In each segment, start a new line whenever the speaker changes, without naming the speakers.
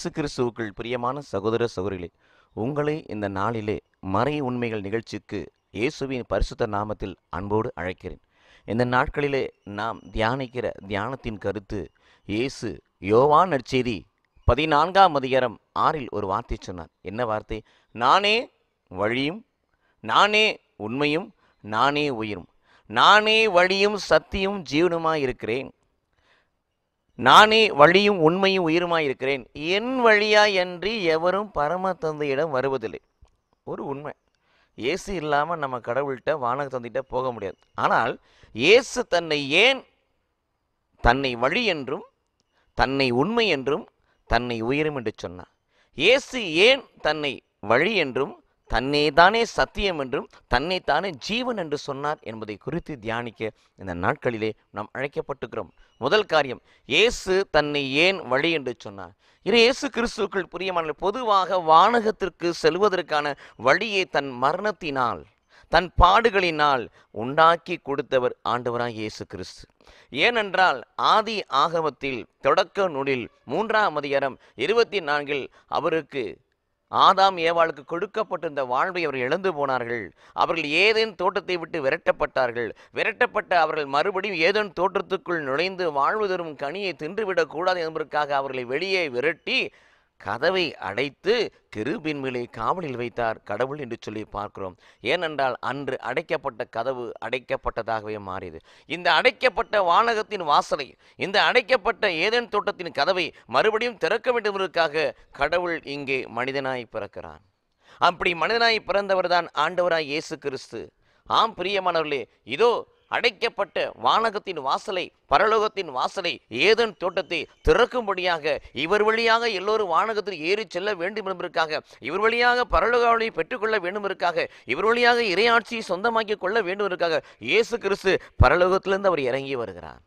இயேசு கிறிஸ்துவுக்குள் பிரியமான சகோதர சகோதரிகளே உங்களை இந்த நாளிலே மறை உண்மைகள் நிகழ்ச்சிக்கு இயேசுவின் பரிசுத்த நாமத்தில் அன்போடு அழைக்கிறேன் இந்த நாட்களிலே நாம் தியானிக்கிற தியானத்தின் கருத்து இயேசு யோவான் நற்செய்தி பதினான்காம் அதிகாரம் ஆறில் ஒரு வார்த்தை சொன்னார் என்ன வார்த்தை நானே வழியும் நானே உண்மையும் நானே உயிரும் நானே வழியும் சத்தியும் ஜீவனுமாய் இருக்கிறேன் நானே வழியும் உண்மையும் உயிருமாய் இருக்கிறேன் என் வழியா அன்றி எவரும் பரம தந்தையிடம் வருவதில்லை ஒரு உண்மை இயேசு இல்லாமல் நம்ம கடவுள்கிட்ட வானக தந்தைகிட்ட போக முடியாது ஆனால் இயேசு தன்னை ஏன் தன்னை வழி என்றும் தன்னை உண்மை என்றும் தன்னை உயிரும் என்று சொன்னார் இயேசு ஏன் தன்னை வழி என்றும் தானே சத்தியம் என்றும் தன்னைத்தானே ஜீவன் என்று சொன்னார் என்பதை குறித்து தியானிக்க இந்த நாட்களிலே நாம் அழைக்கப்பட்டுக்கிறோம் முதல் காரியம் இயேசு தன்னை ஏன் வழி என்று சொன்னார் இரு இயேசு கிறிஸ்துக்கள் புரியமான பொதுவாக வானகத்திற்கு செல்வதற்கான வழியை தன் மரணத்தினால் தன் பாடுகளினால் உண்டாக்கி கொடுத்தவர் ஆண்டவராக இயேசு கிறிஸ்து ஏனென்றால் ஆதி ஆகமத்தில் தொடக்க நூலில் மூன்றாம் அதிகாரம் இருபத்தி நான்கில் அவருக்கு ஆதாம் ஏவாளுக்கு கொடுக்கப்பட்டிருந்த வாழ்வை அவர்கள் இழந்து போனார்கள் அவர்கள் ஏதேன் தோட்டத்தை விட்டு விரட்டப்பட்டார்கள் விரட்டப்பட்ட அவர்கள் மறுபடியும் ஏதேன் தோட்டத்துக்குள் நுழைந்து வாழ்வு தரும் கனியை தின்றுவிடக்கூடாது என்பதற்காக அவர்களை வெளியே விரட்டி கதவை அடைத்து மேலே காவலில் வைத்தார் கடவுள் என்று சொல்லி பார்க்கிறோம் ஏனென்றால் அன்று அடைக்கப்பட்ட கதவு அடைக்கப்பட்டதாகவே மாறியது இந்த அடைக்கப்பட்ட வானகத்தின் வாசலை இந்த அடைக்கப்பட்ட ஏதேன் தோட்டத்தின் கதவை மறுபடியும் திறக்க வேண்டும் என்பதற்காக கடவுள் இங்கே மனிதனாய் பிறக்கிறான் அப்படி மனிதனாய் பிறந்தவர்தான் ஆண்டவராய் இயேசு கிறிஸ்து ஆம் பிரியமானவர்களே இதோ அடைக்கப்பட்ட வானகத்தின் வாசலை பரலோகத்தின் வாசலை ஏதன் தோட்டத்தை திறக்கும்படியாக இவர் வழியாக எல்லோரும் வானகத்தில் ஏறி செல்ல வேண்டும் என்பதற்காக இவர் வழியாக பரலோகாவளை பெற்றுக்கொள்ள வேண்டும் இருக்காக இவர் வழியாக இறையாட்சியை சொந்தமாக்கி கொள்ள வேண்டும் இருக்காக இயேசு கிறிஸ்து பரலோகத்திலிருந்து அவர் இறங்கி வருகிறார்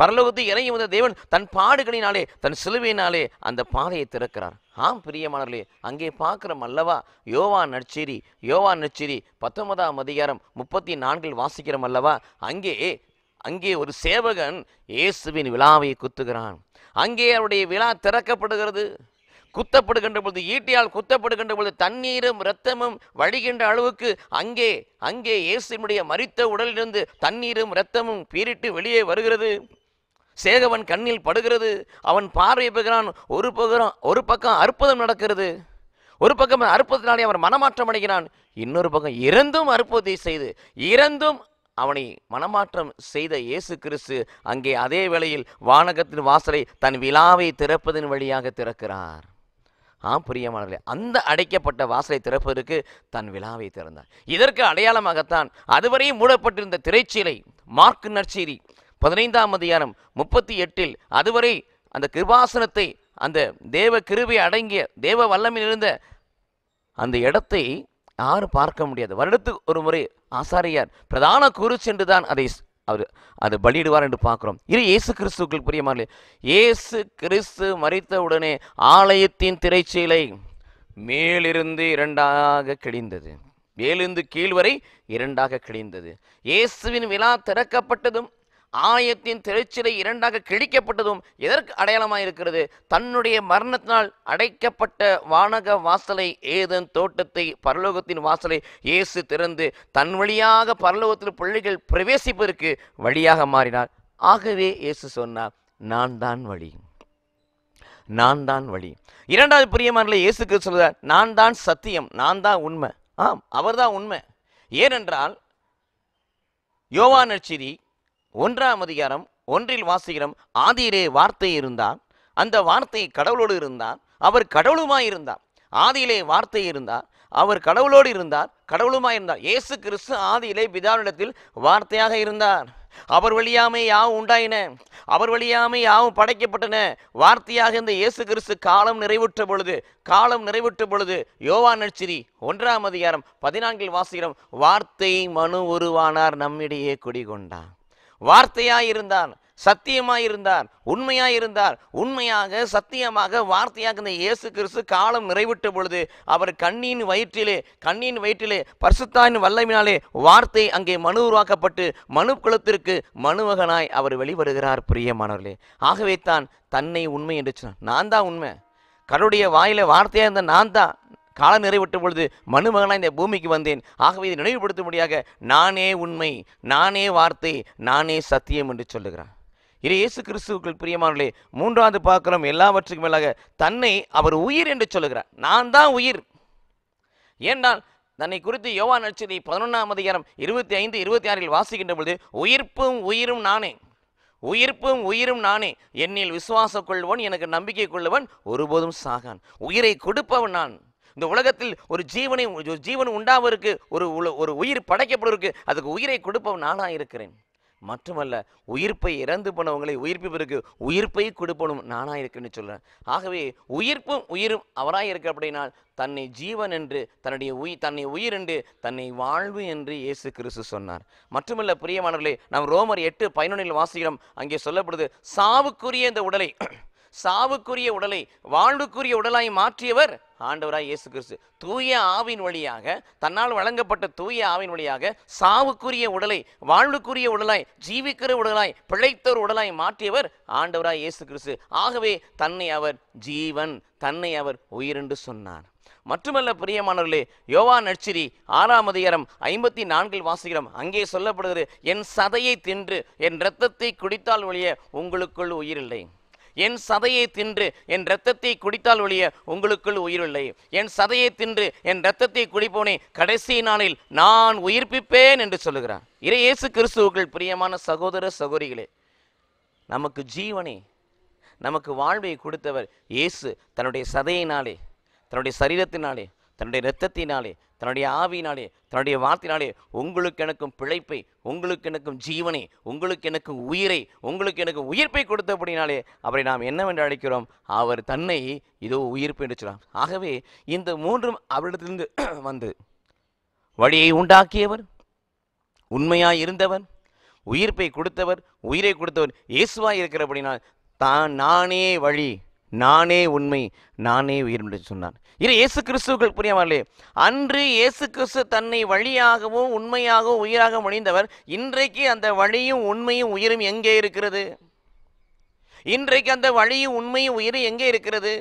பரலோகத்தை இறங்கி வந்த தேவன் தன் பாடுகளினாலே தன் சிலுவையினாலே அந்த பாதையை திறக்கிறார் ஆம் பிரியமானவர்களே அங்கே பார்க்குறோம் அல்லவா யோவா நற்செரி யோவா நற்செரி பத்தொன்பதாம் அதிகாரம் முப்பத்தி நான்கில் வாசிக்கிறோம் அல்லவா அங்கே அங்கே ஒரு சேவகன் இயேசுவின் விழாவை குத்துகிறான் அங்கே அவருடைய விழா திறக்கப்படுகிறது குத்தப்படுகின்ற பொழுது ஈட்டியால் குத்தப்படுகின்ற பொழுது தண்ணீரும் இரத்தமும் வழிகின்ற அளவுக்கு அங்கே அங்கே இயேசுனுடைய மறித்த உடலிலிருந்து தண்ணீரும் இரத்தமும் பீரிட்டு வெளியே வருகிறது சேகவன் கண்ணில் படுகிறது அவன் பார்வை பெறுகிறான் ஒரு பக்கம் ஒரு பக்கம் அற்புதம் நடக்கிறது ஒரு பக்கம் அற்புதத்தினாலே அவன் மனமாற்றம் அடைகிறான் இன்னொரு பக்கம் இறந்தும் அற்புதத்தை செய்து இறந்தும் அவனை மனமாற்றம் செய்த இயேசு கிறிஸ்து அங்கே அதே வேளையில் வானகத்தின் வாசலை தன் விழாவை திறப்பதன் வழியாக திறக்கிறார் ஆ பிரியமானவர்களே அந்த அடைக்கப்பட்ட வாசலை திறப்பதற்கு தன் விழாவை திறந்தார் இதற்கு அடையாளமாகத்தான் அதுவரையும் மூடப்பட்டிருந்த திரைச்சீலை மார்க் நற்செய்தி பதினைந்தாம் அதிகாரம் முப்பத்தி எட்டில் அதுவரை அந்த கிருபாசனத்தை அந்த தேவ கிருபை அடங்கிய தேவ வல்லமில் இருந்த அந்த இடத்தை யாரும் பார்க்க முடியாது வருடத்துக்கு ஒரு முறை ஆசாரியார் பிரதான குரு சென்று தான் அதை அவர் அதை பலியிடுவார் என்று பார்க்குறோம் இது இயேசு கிறிஸ்துக்கள் மாதிரி இயேசு கிறிஸ்து உடனே ஆலயத்தின் திரைச்சீலை மேலிருந்து இரண்டாக கிடைந்தது மேலிருந்து கீழ் வரை இரண்டாக கிடைந்தது இயேசுவின் விழா திறக்கப்பட்டதும் ஆயத்தின் திருச்சிலை இரண்டாக கிழிக்கப்பட்டதும் எதற்கு அடையாளமாக இருக்கிறது தன்னுடைய மரணத்தினால் அடைக்கப்பட்ட வானக வாசலை ஏதன் தோட்டத்தை பரலோகத்தின் வாசலை இயேசு திறந்து தன் வழியாக பரலோகத்தில் பிள்ளைகள் பிரவேசிப்பதற்கு வழியாக மாறினார் ஆகவே இயேசு சொன்னார் நான் தான் வழி நான் தான் வழி இரண்டாவது பிரியமான இயேசுக்கு சொல்கிறார் நான் தான் சத்தியம் நான் தான் உண்மை ஆம் அவர்தான் உண்மை ஏனென்றால் யோவா நட்சிரி ஒன்றாம் அதிகாரம் ஒன்றில் வாசிக்கிறோம் ஆதியிலே வார்த்தை இருந்தான் அந்த வார்த்தை கடவுளோடு இருந்தான் அவர் கடவுளுமாய் இருந்தார் ஆதியிலே வார்த்தை இருந்தார் அவர் கடவுளோடு இருந்தார் கடவுளுமாய் இருந்தார் இயேசு கிறிஸ்து ஆதியிலே பிதாவிடத்தில் வார்த்தையாக இருந்தார் அவர் வழியாமை யாவும் உண்டாயின அவர் வழியாமை யாவும் படைக்கப்பட்டன வார்த்தையாக இந்த இயேசு கிறிஸ்து காலம் நிறைவுற்ற பொழுது காலம் நிறைவுற்ற பொழுது யோவா நட்சிரி ஒன்றாம் அதிகாரம் பதினான்கில் வாசிக்கிறோம் வார்த்தை மனு உருவானார் நம்மிடையே குடிகொண்டார் வார்த்தையாய் இருந்தார் சத்தியமாய் இருந்தார் உண்மையாய் இருந்தார் உண்மையாக சத்தியமாக வார்த்தையாக இந்த இயேசு கிறிஸ்து காலம் நிறைவிட்ட பொழுது அவர் கண்ணின் வயிற்றிலே கண்ணின் வயிற்றிலே பரிசுத்தாயின் வல்லமினாலே வார்த்தை அங்கே மனு உருவாக்கப்பட்டு மனு குலத்திற்கு மனுமகனாய் அவர் வெளிவருகிறார் பிரியமானவர்களே ஆகவே தான் தன்னை உண்மை என்று சொன்னார் நான் தான் உண்மை கடவுடைய வாயில வார்த்தையாக இருந்த நான் தான் காலம் நிறைவற்ற பொழுது மனுமகனாக இந்த பூமிக்கு வந்தேன் ஆகவே இதை நினைவுபடுத்த முடியாத நானே உண்மை நானே வார்த்தை நானே சத்தியம் என்று சொல்லுகிறான் இது இயேசு கிறிஸ்துவுக்குள் பிரியமானே மூன்றாவது பார்க்கிறோம் எல்லாவற்றுக்கும் மேலாக தன்னை அவர் உயிர் என்று சொல்லுகிறார் நான் தான் உயிர் ஏன்னால் தன்னை குறித்து யோவா நட்சதி பதினொன்றாம் அதிகாரம் இருபத்தி ஐந்து இருபத்தி ஆறில் வாசிக்கின்ற பொழுது உயிர்ப்பும் உயிரும் நானே உயிர்ப்பும் உயிரும் நானே என்னில் விசுவாசம் கொள்வன் எனக்கு நம்பிக்கை கொள்ளுவன் ஒருபோதும் சாகான் உயிரை கொடுப்பவன் நான் இந்த உலகத்தில் ஒரு ஜீவனை ஒரு ஜீவன் உண்டாவதற்கு ஒரு ஒரு உயிர் படைக்கப்படுவதற்கு அதுக்கு உயிரை கொடுப்பவன் நானாக இருக்கிறேன் மட்டுமல்ல உயிர்ப்பை இறந்து போனவங்களை உயிர்ப்பிப்பதற்கு உயிர்ப்பை கொடுப்பனும் நானாக இருக்குன்னு சொல்கிறேன் ஆகவே உயிர்ப்பும் உயிரும் அவராக இருக்க அப்படின்னால் தன்னை ஜீவன் என்று தன்னுடைய உயிர் தன்னை உயிர் என்று தன்னை வாழ்வு என்று இயேசு கிறிஸ்து சொன்னார் மட்டுமல்ல பிரியமானவர்களே நாம் ரோமர் எட்டு பதினொன்றில் வாசிக்கிறோம் அங்கே சொல்லப்படுது சாவுக்குரிய இந்த உடலை சாவுக்குரிய உடலை வாழ்வுக்குரிய உடலாய் மாற்றியவர் ஆண்டவராக இயேசு கிறிஸ்து தூய ஆவின் வழியாக தன்னால் வழங்கப்பட்ட தூய ஆவின் வழியாக சாவுக்குரிய உடலை வாழ்வுக்குரிய உடலாய் ஜீவிக்கிற உடலாய் பிழைத்தோர் உடலாய் மாற்றியவர் ஆண்டவராக இயேசு கிறிஸ்து ஆகவே தன்னை அவர் ஜீவன் தன்னை அவர் உயிரென்று சொன்னார் மட்டுமல்ல பிரியமானவர்களே யோவா நட்சிரி ஆறாம் அதிகாரம் ஐம்பத்தி நான்கில் வாசுகிறோம் அங்கே சொல்லப்படுகிறது என் சதையை தின்று என் இரத்தத்தை குடித்தால் ஒழிய உங்களுக்குள் உயிரில்லை என் சதையை தின்று என் ரத்தத்தை குடித்தால் ஒழிய உங்களுக்குள் உயிரில்லை என் சதையை தின்று என் ரத்தத்தை குடிப்போனே கடைசி நாளில் நான் உயிர்ப்பிப்பேன் என்று சொல்லுகிறான் இறையேசு கிறிஸ்துவுக்கள் பிரியமான சகோதர சகோதரிகளே நமக்கு ஜீவனை நமக்கு வாழ்வை கொடுத்தவர் இயேசு தன்னுடைய சதையினாலே தன்னுடைய சரீரத்தினாலே தன்னுடைய இரத்தத்தினாலே தன்னுடைய ஆவியினாலே தன்னுடைய வார்த்தையினாலே உங்களுக்கு எனக்கும் பிழைப்பை உங்களுக்கு எனக்கும் ஜீவனை உங்களுக்கு எனக்கும் உயிரை உங்களுக்கு எனக்கு உயிர்ப்பை கொடுத்தபடினாலே அவரை நாம் என்னவென்று அழைக்கிறோம் அவர் தன்னை இதோ உயிர்ப்பு என்று சொல்லலாம் ஆகவே இந்த மூன்றும் அவரிடத்திலிருந்து வந்து வழியை உண்டாக்கியவர் உண்மையாக இருந்தவர் உயிர்ப்பை கொடுத்தவர் உயிரை கொடுத்தவர் இயேசுவாய் இருக்கிறபடினால் தான் நானே வழி நானே உண்மை நானே உயிர் என்று சொன்னான் இது இயேசு கிறிஸ்துக்கள் புரியவில்லை அன்று இயேசு கிறிஸ்து தன்னை வழியாகவும் உண்மையாகவும் உயிராக மொழிந்தவர் இன்றைக்கு அந்த வழியும் உண்மையும் உயிரும் எங்கே இருக்கிறது இன்றைக்கு அந்த வழியும் உண்மையும் உயிரும் எங்கே இருக்கிறது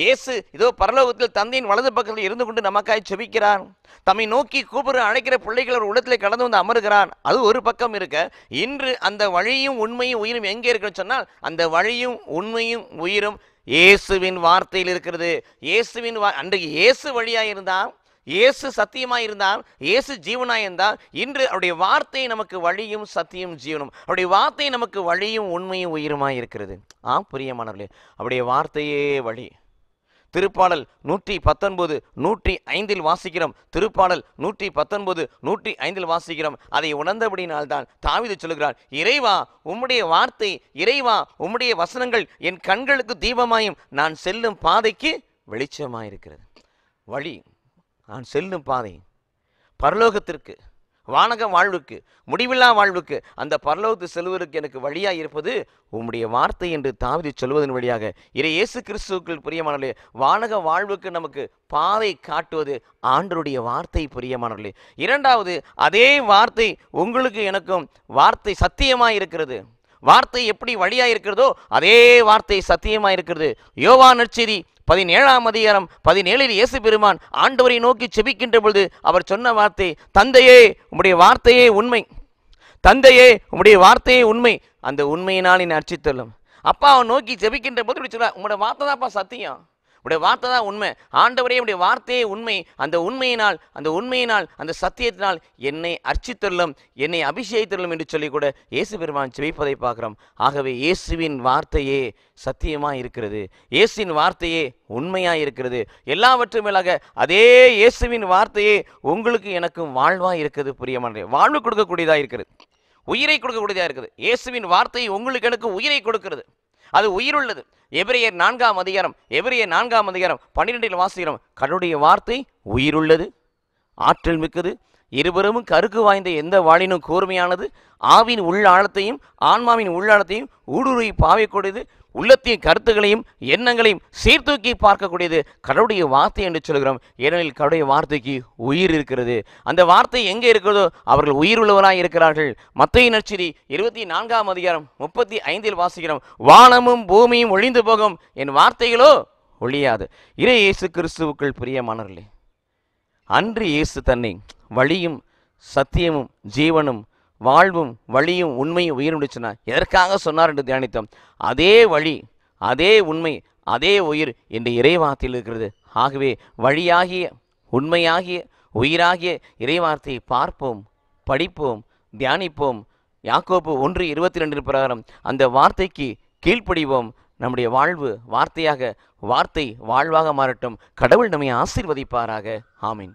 இயேசு இதோ பரலோகத்தில் தந்தையின் வலது பக்கத்தில் இருந்து கொண்டு நமக்காய் செபிக்கிறான் தம்மை நோக்கி கூப்பிட அழைக்கிற பிள்ளைகள் ஒரு உள்ளத்தில் கடந்து வந்து அமருகிறான் அது ஒரு பக்கம் இருக்க இன்று அந்த வழியும் உண்மையும் உயிரும் எங்கே இருக்குன்னு சொன்னால் அந்த வழியும் உண்மையும் உயிரும் இயேசுவின் வார்த்தையில் இருக்கிறது இயேசுவின் வா அன்றைக்கு இயேசு வழியாக இருந்தால் இயேசு சத்தியமாக இருந்தால் இயேசு ஜீவனாக இருந்தால் இன்று அவருடைய வார்த்தை நமக்கு வழியும் சத்தியம் ஜீவனும் அவருடைய வார்த்தை நமக்கு வழியும் உண்மையும் உயிருமாக இருக்கிறது ஆ புரியமானவர்களே அவருடைய வார்த்தையே வழி திருப்பாடல் நூற்றி பத்தொன்பது நூற்றி ஐந்தில் வாசிக்கிறோம் திருப்பாடல் நூற்றி பத்தொன்பது நூற்றி ஐந்தில் வாசிக்கிறோம் அதை உணர்ந்தபடினால்தான் தாவித சொல்கிறார் இறைவா உம்முடைய வார்த்தை இறைவா உம்முடைய வசனங்கள் என் கண்களுக்கு தீபமாயும் நான் செல்லும் பாதைக்கு வெளிச்சமாயிருக்கிறது வழி நான் செல்லும் பாதை பரலோகத்திற்கு வானக வாழ்வுக்கு முடிவில்லா வாழ்வுக்கு அந்த பரலோகத்து செல்வதற்கு எனக்கு வழியாக இருப்பது உம்முடைய வார்த்தை என்று தாவதி சொல்வதன் வழியாக இறை இயேசு கிறிஸ்துக்கள் பிரியமானவர்களே வானக வாழ்வுக்கு நமக்கு பாதை காட்டுவது ஆண்டருடைய வார்த்தை பிரியமானவர்களே இரண்டாவது அதே வார்த்தை உங்களுக்கு எனக்கும் வார்த்தை சத்தியமாக இருக்கிறது வார்த்தை எப்படி வழியாக இருக்கிறதோ அதே வார்த்தை சத்தியமாக இருக்கிறது யோவா நற்செய்தி பதினேழாம் அதிகாரம் பதினேழில் இயேசு பெருமான் ஆண்டவரை நோக்கி செபிக்கின்ற பொழுது அவர் சொன்ன வார்த்தை தந்தையே உம்முடைய வார்த்தையே உண்மை தந்தையே உம்முடைய வார்த்தையே உண்மை அந்த உண்மையினால் என்னை அர்ச்சித்தள்ளும் அப்பா அவன் நோக்கி ஜெபிக்கின்ற போது இப்படி சொல்ல உங்களோட வார்த்தை தான்ப்பா சத்தியம் உடைய வார்த்தை தான் உண்மை ஆண்டவரே உடைய வார்த்தையே உண்மை அந்த உண்மையினால் அந்த உண்மையினால் அந்த சத்தியத்தினால் என்னை அர்ச்சித்தள்ளும் என்னை அபிஷேகித்தள்ளும் என்று சொல்லி கூட இயேசு பெருமான் சிவிப்பதை பார்க்குறோம் ஆகவே இயேசுவின் வார்த்தையே சத்தியமாக இருக்கிறது இயேசுவின் வார்த்தையே உண்மையாக இருக்கிறது எல்லாவற்றும் மேலாக அதே இயேசுவின் வார்த்தையே உங்களுக்கு எனக்கும் வாழ்வாக இருக்குது புரியமான வாழ்வு கொடுக்கக்கூடியதாக இருக்கிறது உயிரை கொடுக்கக்கூடியதாக இருக்குது இயேசுவின் வார்த்தை உங்களுக்கு எனக்கு உயிரை கொடுக்கிறது அது உயிருள்ளது எபிரியர் நான்காம் அதிகாரம் எபிரியர் நான்காம் அதிகாரம் பன்னிரெண்டில் வாசிக்கிறோம் கடவுடைய வார்த்தை உயிருள்ளது ஆற்றல் மிக்கது இருவரும் கருக்கு வாய்ந்த எந்த வாழினும் கூர்மையானது ஆவின் உள்ளாழத்தையும் ஆன்மாவின் உள்ளாழத்தையும் ஊடுருவி பாவை உள்ளத்தின் கருத்துகளையும் எண்ணங்களையும் சீர்தூக்கி பார்க்கக்கூடியது கடவுளுடைய வார்த்தை என்று சொல்கிறோம் ஏனெனில் கடவுடைய வார்த்தைக்கு உயிர் இருக்கிறது அந்த வார்த்தை எங்கே இருக்கிறதோ அவர்கள் உயிர் உள்ளவராக இருக்கிறார்கள் மத்திய நச்சரி இருபத்தி நான்காம் அதிகாரம் முப்பத்தி ஐந்தில் வாசிக்கிறோம் வானமும் பூமியும் ஒழிந்து போகும் என் வார்த்தைகளோ ஒழியாது இறை இயேசு கிறிஸ்துவுக்குள் பிரியமானவர்களே அன்று இயேசு தன்னை வழியும் சத்தியமும் ஜீவனும் வாழ்வும் வழியும் உண்மையும் உயிர் முடிச்சுன்னா எதற்காக சொன்னார் என்று தியானித்தோம் அதே வழி அதே உண்மை அதே உயிர் என்று இறைவார்த்தையில் இருக்கிறது ஆகவே வழியாகிய உண்மையாகிய உயிராகிய இறைவார்த்தையை பார்ப்போம் படிப்போம் தியானிப்போம் யாக்கோப்பு ஒன்று இருபத்தி ரெண்டு பிரகாரம் அந்த வார்த்தைக்கு கீழ்ப்படிவோம் நம்முடைய வாழ்வு வார்த்தையாக வார்த்தை வாழ்வாக மாறட்டும் கடவுள் நம்மை ஆசீர்வதிப்பாராக ஆமீன்